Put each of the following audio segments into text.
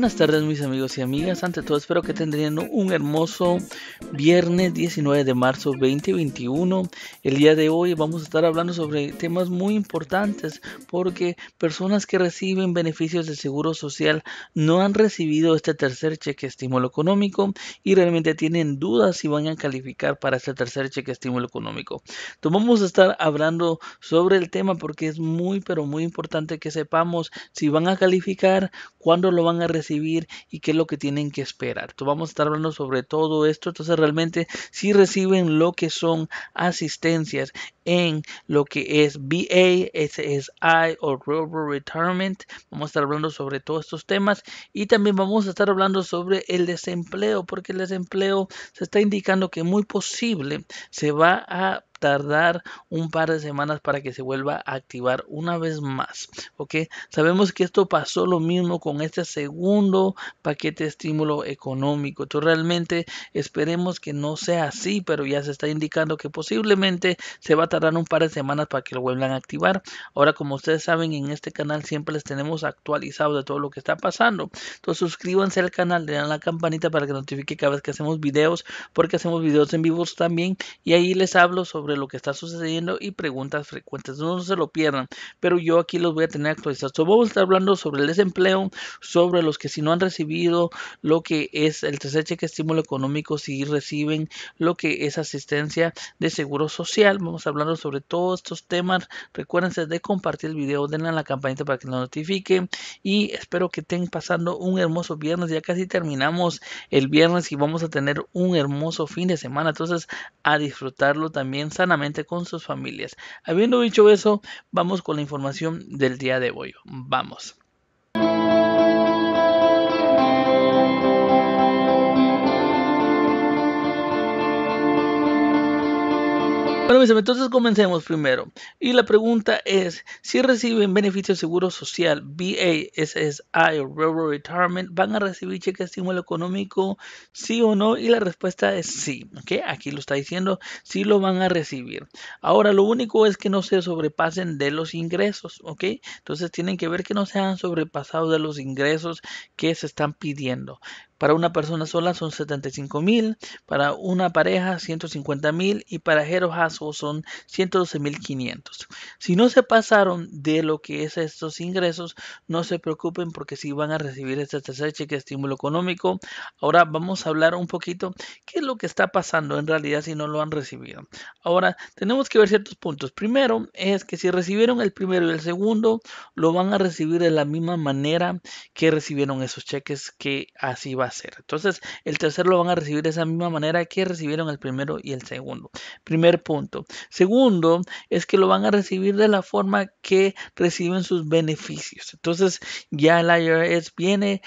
Buenas tardes mis amigos y amigas, ante todo espero que tendrían un hermoso viernes 19 de marzo 2021. El día de hoy vamos a estar hablando sobre temas muy importantes porque personas que reciben beneficios de Seguro Social no han recibido este tercer cheque estímulo económico y realmente tienen dudas si van a calificar para este tercer cheque estímulo económico. Entonces vamos a estar hablando sobre el tema porque es muy pero muy importante que sepamos si van a calificar, cuándo lo van a recibir y qué es lo que tienen que esperar. vamos a estar hablando sobre todo esto. Entonces realmente si reciben lo que son asistencias en lo que es BA, SSI o Rural Retirement. Vamos a estar hablando sobre todos estos temas y también vamos a estar hablando sobre el desempleo porque el desempleo se está indicando que muy posible se va a tardar un par de semanas para que se vuelva a activar una vez más. ¿ok? Sabemos que esto pasó lo mismo con este segundo paquete de estímulo económico. Entonces realmente esperemos que no sea así, pero ya se está indicando que posiblemente se va a tardar un par de semanas para que lo vuelvan a activar. Ahora, como ustedes saben, en este canal siempre les tenemos actualizado de todo lo que está pasando. Entonces suscríbanse al canal, le dan la campanita para que notifique cada vez que hacemos videos, porque hacemos videos en vivos también y ahí les hablo sobre lo que está sucediendo y preguntas frecuentes. No se lo pierdan, pero yo aquí los voy a tener actualizados. vamos a estar hablando sobre el desempleo, sobre los que si no han recibido lo que es el tercer cheque estímulo económico, si reciben lo que es asistencia de seguro social. Vamos a hablar sobre todos estos temas. Recuérdense de compartir el video, denle a la campanita para que nos notifiquen y espero que estén pasando un hermoso viernes. Ya casi terminamos el viernes y vamos a tener un hermoso fin de semana. Entonces, a disfrutarlo también con sus familias. Habiendo dicho eso, vamos con la información del día de hoy. Vamos. Bueno, mis entonces comencemos primero. Y la pregunta es, si reciben beneficio seguro social, BASSI o Railroad Retirement, ¿van a recibir cheque de estímulo económico? Sí o no? Y la respuesta es sí. ¿okay? Aquí lo está diciendo, sí lo van a recibir. Ahora, lo único es que no se sobrepasen de los ingresos. ¿ok? Entonces tienen que ver que no se han sobrepasado de los ingresos que se están pidiendo. Para una persona sola son 75 mil, para una pareja 150 mil y para Hero son 112 mil 500. Si no se pasaron de lo que es estos ingresos, no se preocupen porque si van a recibir este tercer cheque de estímulo económico. Ahora vamos a hablar un poquito qué es lo que está pasando en realidad si no lo han recibido. Ahora tenemos que ver ciertos puntos. Primero es que si recibieron el primero y el segundo, lo van a recibir de la misma manera que recibieron esos cheques que así van hacer Entonces, el tercero lo van a recibir de esa misma manera que recibieron el primero y el segundo. Primer punto. Segundo, es que lo van a recibir de la forma que reciben sus beneficios. Entonces, ya el IRS viene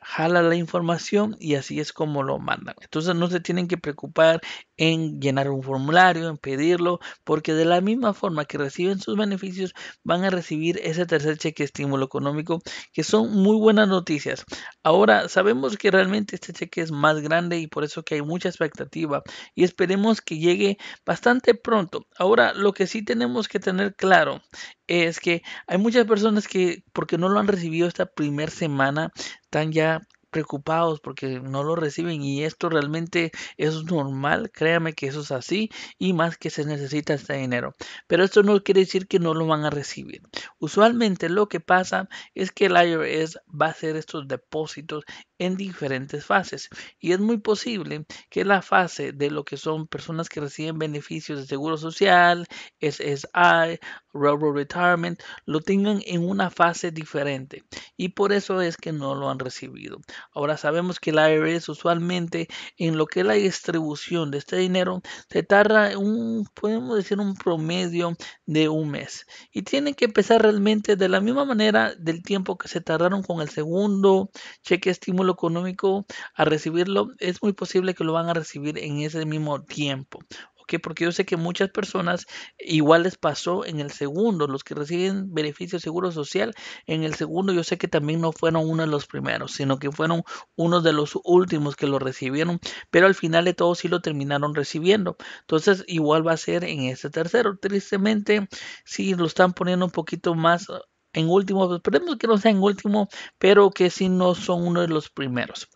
jala la información y así es como lo mandan. Entonces no se tienen que preocupar en llenar un formulario, en pedirlo, porque de la misma forma que reciben sus beneficios, van a recibir ese tercer cheque estímulo económico, que son muy buenas noticias. Ahora, sabemos que realmente este cheque es más grande y por eso que hay mucha expectativa y esperemos que llegue bastante pronto. Ahora, lo que sí tenemos que tener claro es que hay muchas personas que porque no lo han recibido esta primera semana están ya preocupados porque no lo reciben y esto realmente es normal, créame que eso es así y más que se necesita este dinero. Pero esto no quiere decir que no lo van a recibir. Usualmente lo que pasa es que el IRS va a hacer estos depósitos en diferentes fases y es muy posible que la fase de lo que son personas que reciben beneficios de seguro social, SSI, Retirement lo tengan en una fase diferente y por eso es que no lo han recibido. Ahora sabemos que el IRS usualmente en lo que es la distribución de este dinero se tarda un, podemos decir, un promedio de un mes y tienen que empezar realmente de la misma manera del tiempo que se tardaron con el segundo cheque estímulo económico a recibirlo, es muy posible que lo van a recibir en ese mismo tiempo qué? Porque yo sé que muchas personas igual les pasó en el segundo, los que reciben beneficio seguro social, en el segundo yo sé que también no fueron uno de los primeros, sino que fueron uno de los últimos que lo recibieron, pero al final de todo sí lo terminaron recibiendo. Entonces igual va a ser en este tercero. Tristemente, sí lo están poniendo un poquito más eh, en último, esperemos que no sea en último, pero que sí no son uno de los primeros.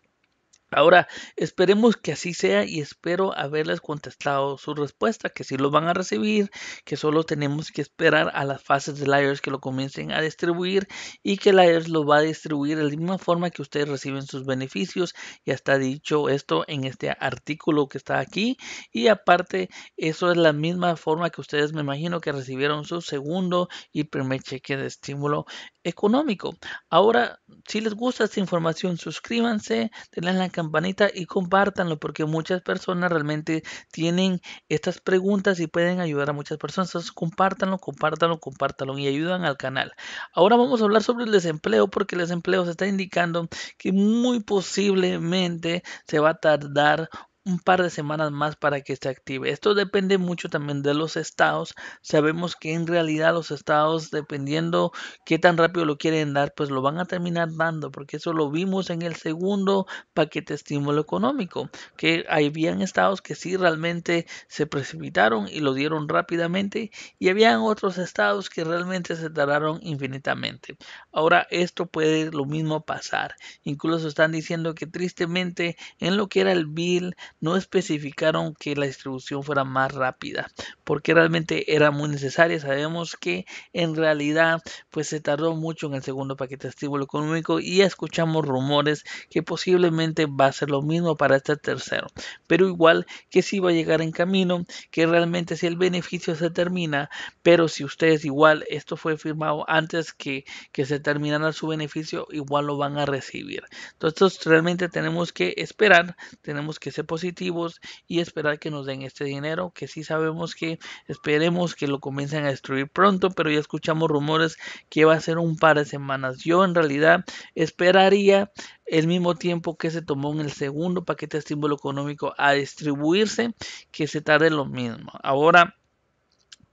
Ahora, esperemos que así sea y espero haberles contestado su respuesta, que si lo van a recibir, que solo tenemos que esperar a las fases de Layers que lo comiencen a distribuir y que Layers lo va a distribuir de la misma forma que ustedes reciben sus beneficios. Ya está dicho esto en este artículo que está aquí y aparte eso es la misma forma que ustedes me imagino que recibieron su segundo y primer cheque de estímulo económico. Ahora, si les gusta esta información, suscríbanse, denle la campanita y compártanlo porque muchas personas realmente tienen estas preguntas y pueden ayudar a muchas personas. Entonces compártanlo, compártanlo, compártanlo y ayudan al canal. Ahora vamos a hablar sobre el desempleo porque el desempleo se está indicando que muy posiblemente se va a tardar un par de semanas más para que se active. Esto depende mucho también de los estados. Sabemos que en realidad los estados, dependiendo qué tan rápido lo quieren dar, pues lo van a terminar dando, porque eso lo vimos en el segundo paquete de estímulo económico, que habían estados que sí realmente se precipitaron y lo dieron rápidamente y habían otros estados que realmente se tardaron infinitamente. Ahora esto puede lo mismo pasar. Incluso están diciendo que tristemente en lo que era el bill no especificaron que la distribución fuera más rápida, porque realmente era muy necesaria. Sabemos que en realidad pues se tardó mucho en el segundo paquete de estímulo económico y escuchamos rumores que posiblemente va a ser lo mismo para este tercero. Pero igual que si sí va a llegar en camino, que realmente si el beneficio se termina, pero si ustedes igual esto fue firmado antes que, que se terminara su beneficio, igual lo van a recibir. Entonces realmente tenemos que esperar, tenemos que ser positivos y esperar que nos den este dinero, que sí sabemos que Esperemos que lo comiencen a destruir pronto, pero ya escuchamos rumores que va a ser un par de semanas. Yo en realidad esperaría el mismo tiempo que se tomó en el segundo paquete de estímulo económico a distribuirse, que se tarde lo mismo. Ahora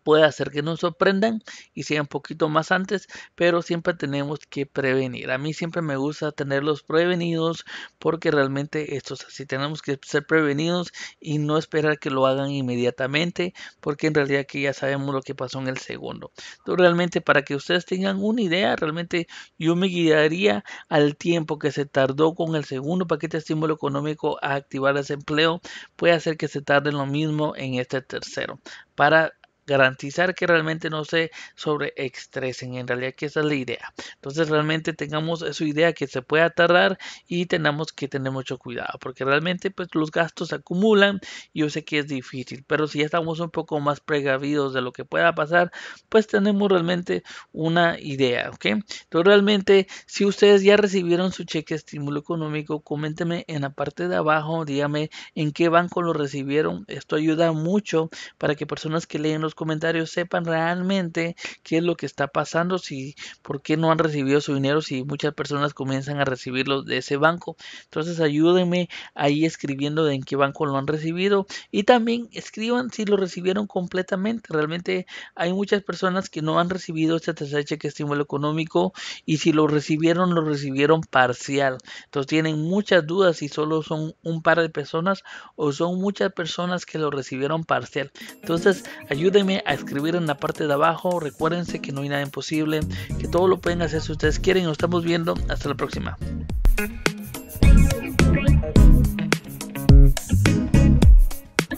puede hacer que nos sorprendan y sean un poquito más antes, pero siempre tenemos que prevenir. A mí siempre me gusta tenerlos prevenidos porque realmente estos así tenemos que ser prevenidos y no esperar que lo hagan inmediatamente porque en realidad que ya sabemos lo que pasó en el segundo. Entonces realmente para que ustedes tengan una idea, realmente yo me guiaría al tiempo que se tardó con el segundo paquete de estímulo económico a activar empleo puede hacer que se tarde lo mismo en este tercero para garantizar que realmente no se sobreestresen En realidad que esa es la idea. Entonces realmente tengamos su idea que se pueda tardar y tenemos que tener mucho cuidado porque realmente pues los gastos se acumulan. Y yo sé que es difícil, pero si ya estamos un poco más precavidos de lo que pueda pasar, pues tenemos realmente una idea, ¿ok? Entonces realmente si ustedes ya recibieron su cheque de estímulo económico, coméntenme en la parte de abajo, dígame en qué banco lo recibieron. Esto ayuda mucho para que personas que leen los comentarios sepan realmente qué es lo que está pasando, si por qué no han recibido su dinero, si muchas personas comienzan a recibirlo de ese banco. Entonces ayúdenme ahí escribiendo en qué banco lo han recibido y también escriban si lo recibieron completamente. Realmente hay muchas personas que no han recibido este tercer cheque estímulo económico y si lo recibieron, lo recibieron parcial. Entonces tienen muchas dudas si solo son un par de personas o son muchas personas que lo recibieron parcial. Entonces ayúdenme a escribir en la parte de abajo. Recuérdense que no hay nada imposible, que todo lo pueden hacer si ustedes quieren. Nos estamos viendo. Hasta la próxima.